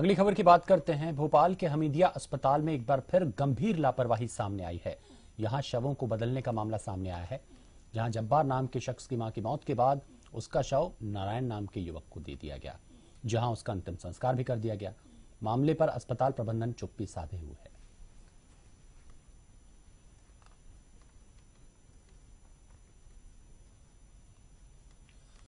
अगली खबर की बात करते हैं भोपाल के हमीदिया अस्पताल में एक बार फिर गंभीर लापरवाही सामने आई है यहां शवों को बदलने का मामला सामने आया है जहां जब्बार नाम के शख्स की मां की मौत के बाद उसका शव नारायण नाम के युवक को दे दिया गया जहां उसका अंतिम संस्कार भी कर दिया गया मामले पर अस्पताल प्रबंधन चुप्पी साधे हुए है